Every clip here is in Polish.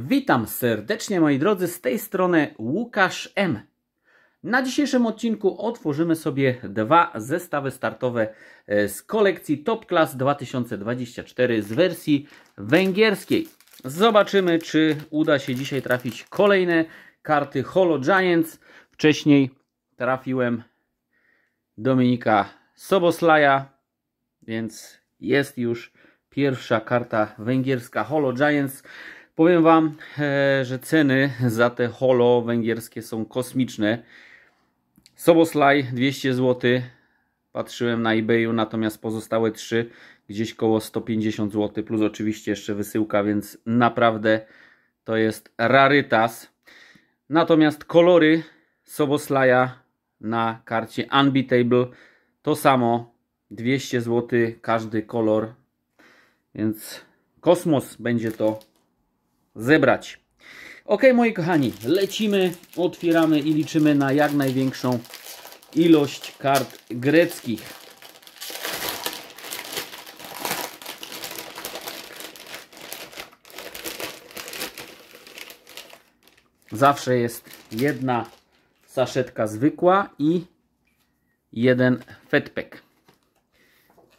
Witam serdecznie moi drodzy, z tej strony Łukasz M. Na dzisiejszym odcinku otworzymy sobie dwa zestawy startowe e, z kolekcji Top Class 2024 z wersji węgierskiej. Zobaczymy, czy uda się dzisiaj trafić kolejne karty Holo Giants. Wcześniej trafiłem Dominika Soboslaja, więc jest już pierwsza karta węgierska Holo Giants. Powiem Wam, e, że ceny za te holo węgierskie są kosmiczne. Soboslaj 200 zł, patrzyłem na eBayu, natomiast pozostałe 3 gdzieś koło 150 zł, plus oczywiście jeszcze wysyłka, więc naprawdę to jest rarytas. Natomiast kolory Soboslaja na karcie Unbeatable to samo 200 zł każdy kolor, więc kosmos będzie to zebrać. Ok, moi kochani, lecimy, otwieramy i liczymy na jak największą ilość kart greckich. Zawsze jest jedna saszetka zwykła i jeden fetpek.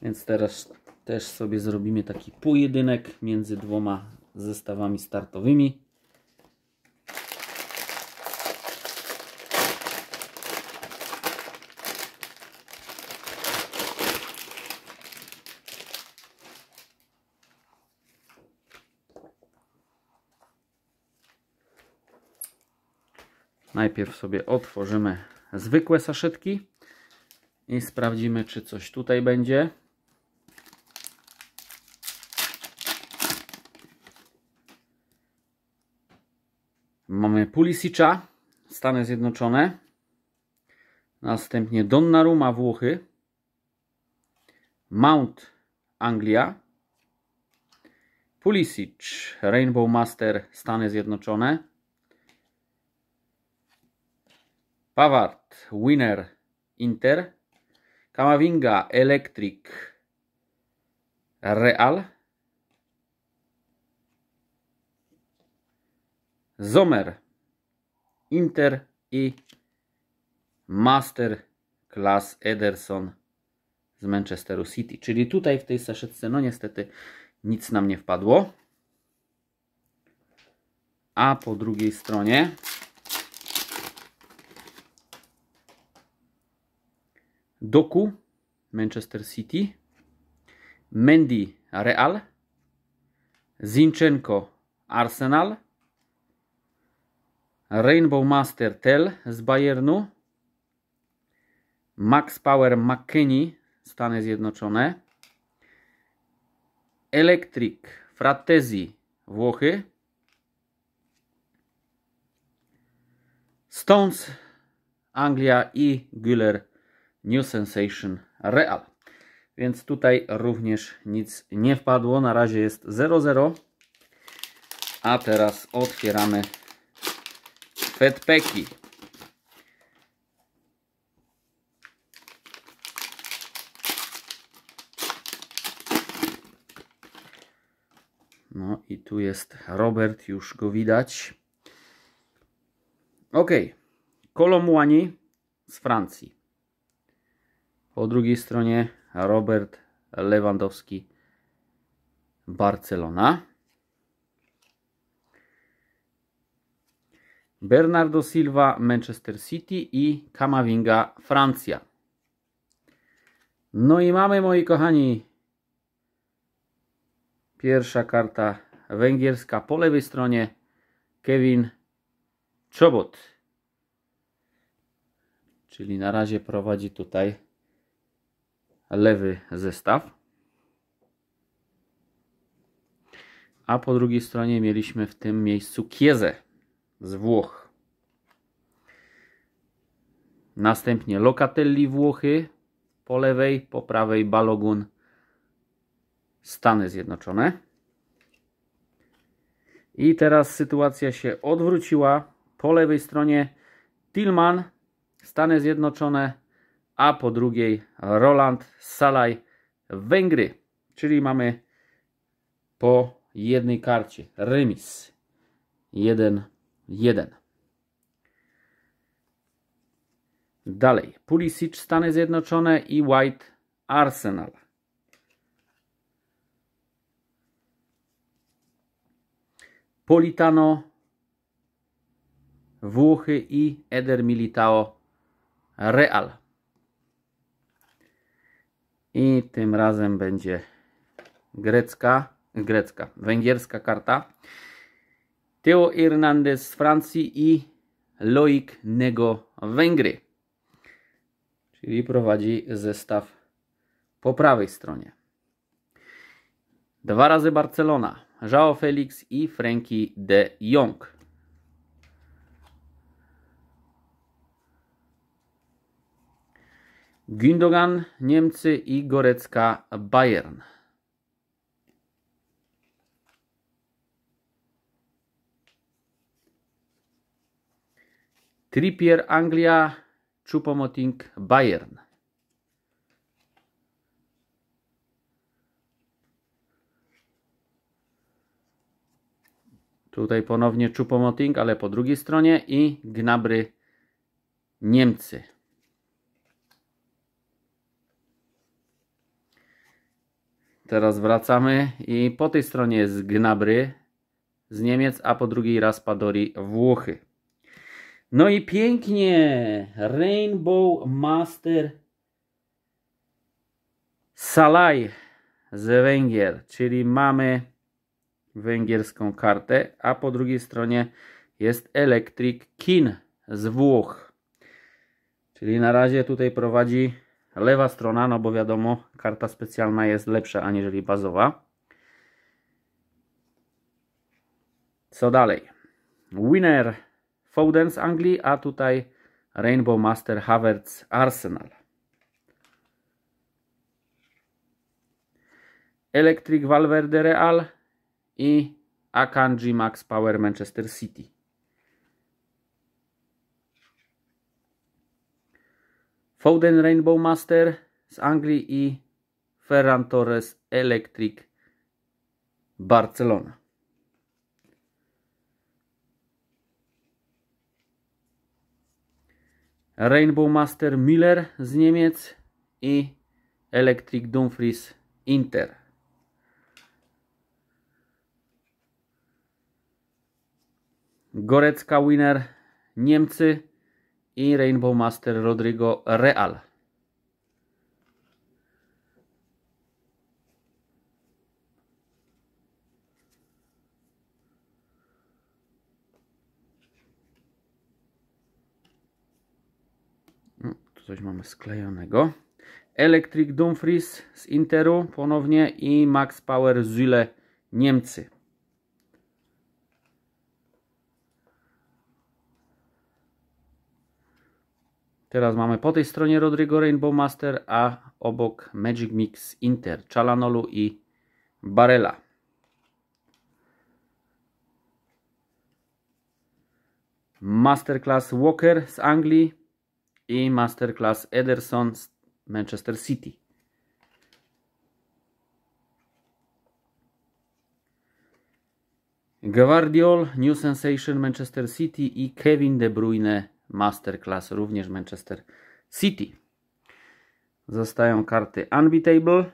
Więc teraz też sobie zrobimy taki pojedynek między dwoma z zestawami startowymi. Najpierw sobie otworzymy zwykłe saszetki i sprawdzimy, czy coś tutaj będzie. Mamy Pulisicza, Stany Zjednoczone. Następnie Donnarumma, Włochy. Mount, Anglia. Pulisic, Rainbow Master, Stany Zjednoczone. Pavard, Winner, Inter. Kamavinga, Electric, Real. Zomer, Inter i Master Class Ederson z Manchesteru City. Czyli tutaj w tej saszetce, no niestety nic nam nie wpadło. A po drugiej stronie Doku Manchester City, Mendy Real, Zinchenko Arsenal, Rainbow Master Tel z Bayernu, Max Power McKinney, Stany Zjednoczone, Electric Fratesi, Włochy, Stones, Anglia i Güller New Sensation Real. Więc tutaj również nic nie wpadło. Na razie jest 0-0. A teraz otwieramy Fedpeki. No i tu jest Robert, już go widać. Ok, Kolomłani z Francji. Po drugiej stronie Robert Lewandowski, Barcelona. Bernardo Silva Manchester City i Kamavinga Francja. No i mamy moi kochani pierwsza karta węgierska po lewej stronie Kevin Czobot. Czyli na razie prowadzi tutaj lewy zestaw. A po drugiej stronie mieliśmy w tym miejscu Kiezę z Włoch. Następnie Locatelli Włochy po lewej, po prawej Balogun Stany Zjednoczone. I teraz sytuacja się odwróciła. Po lewej stronie Tillman Stany Zjednoczone, a po drugiej Roland Salaj Węgry. Czyli mamy po jednej karcie remis. Jeden 1. Dalej. Pulisic Stany Zjednoczone i White Arsenal. Politano Włochy i Eder Militao Real. I tym razem będzie grecka, grecka, węgierska karta. Teo Hernandez z Francji i Loik Nego Węgry. Czyli prowadzi zestaw po prawej stronie. Dwa razy Barcelona. João Felix i Frankie de Jong. Gündogan Niemcy i Gorecka Bayern. Trippier Anglia, Chupomoting Bayern. Tutaj ponownie Chupomoting, ale po drugiej stronie i Gnabry Niemcy. Teraz wracamy i po tej stronie jest Gnabry z Niemiec, a po drugiej raz Padori Włochy. No i pięknie. Rainbow Master Salaj z Węgier, czyli mamy węgierską kartę, a po drugiej stronie jest Electric Kin z Włoch. Czyli na razie tutaj prowadzi lewa strona, no bo wiadomo, karta specjalna jest lepsza aniżeli bazowa. Co dalej? Winner Foden z Anglii, a tutaj Rainbow Master Havertz Arsenal. Electric Valverde Real i Akanji Max Power Manchester City. Foden Rainbow Master z Anglii i Ferran Torres Electric Barcelona. Rainbow Master Miller z Niemiec i Electric Dumfries Inter. Gorecka Winner Niemcy i Rainbow Master Rodrigo Real. coś mamy sklejonego. Electric Dumfries z Interu ponownie i Max Power Zyle Niemcy. Teraz mamy po tej stronie Rodrigo Rainbow Master, a obok Magic Mix Inter, Chalanolu i Barela. Masterclass Walker z Anglii, i masterclass Ederson z Manchester City. Gwardiol, New Sensation Manchester City i Kevin De Bruyne Masterclass również Manchester City. Zostają karty Unbeatable.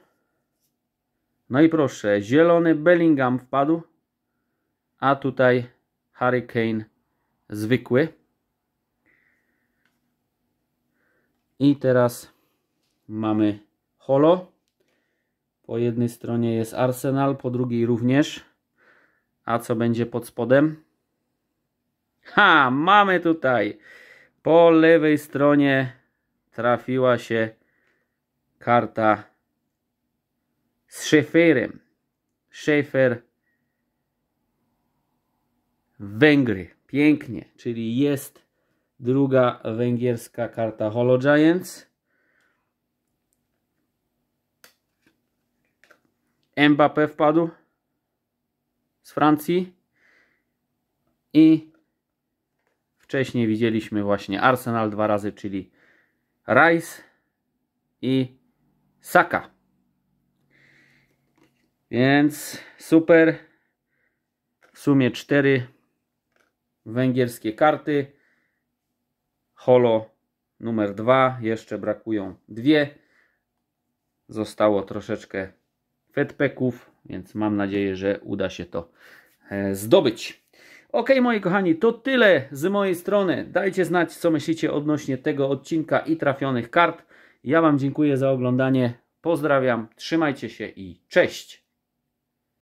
No i proszę, zielony Bellingham wpadł, a tutaj Hurricane zwykły. I teraz mamy holo. Po jednej stronie jest Arsenal, po drugiej również. A co będzie pod spodem? Ha! Mamy tutaj! Po lewej stronie trafiła się karta z Szeferem. Szefer Węgry. Pięknie, czyli jest Druga węgierska karta Holo Giants. Mbappé wpadł z Francji. I wcześniej widzieliśmy właśnie Arsenal dwa razy, czyli Rice i Saka. Więc super. W sumie cztery węgierskie karty. Holo numer 2. Jeszcze brakują dwie. Zostało troszeczkę fedpeków, więc mam nadzieję, że uda się to e, zdobyć. Ok, moi kochani, to tyle z mojej strony. Dajcie znać, co myślicie odnośnie tego odcinka i trafionych kart. Ja Wam dziękuję za oglądanie. Pozdrawiam, trzymajcie się i cześć!